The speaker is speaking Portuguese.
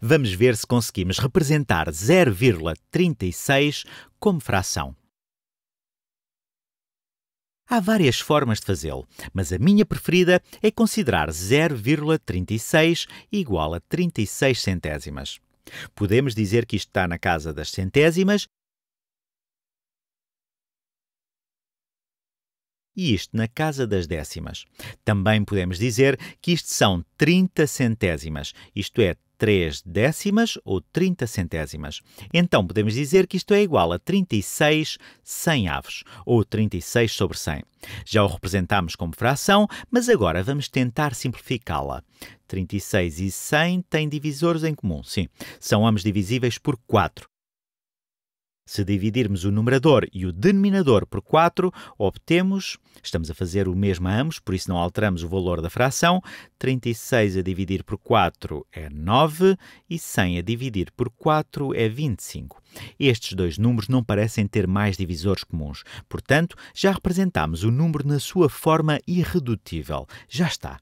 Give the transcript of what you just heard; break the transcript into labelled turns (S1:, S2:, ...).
S1: Vamos ver se conseguimos representar 0,36 como fração. Há várias formas de fazê-lo, mas a minha preferida é considerar 0,36 igual a 36 centésimas. Podemos dizer que isto está na casa das centésimas e isto na casa das décimas. Também podemos dizer que isto são 30 centésimas, isto é 3 décimas ou 30 centésimas. Então podemos dizer que isto é igual a 36 100 aves, ou 36 sobre 100. Já o representámos como fração, mas agora vamos tentar simplificá-la. 36 e 100 têm divisores em comum, sim. São ambos divisíveis por 4. Se dividirmos o numerador e o denominador por 4, obtemos, estamos a fazer o mesmo a ambos, por isso não alteramos o valor da fração, 36 a dividir por 4 é 9 e 100 a dividir por 4 é 25. Estes dois números não parecem ter mais divisores comuns, portanto, já representamos o número na sua forma irredutível. Já está.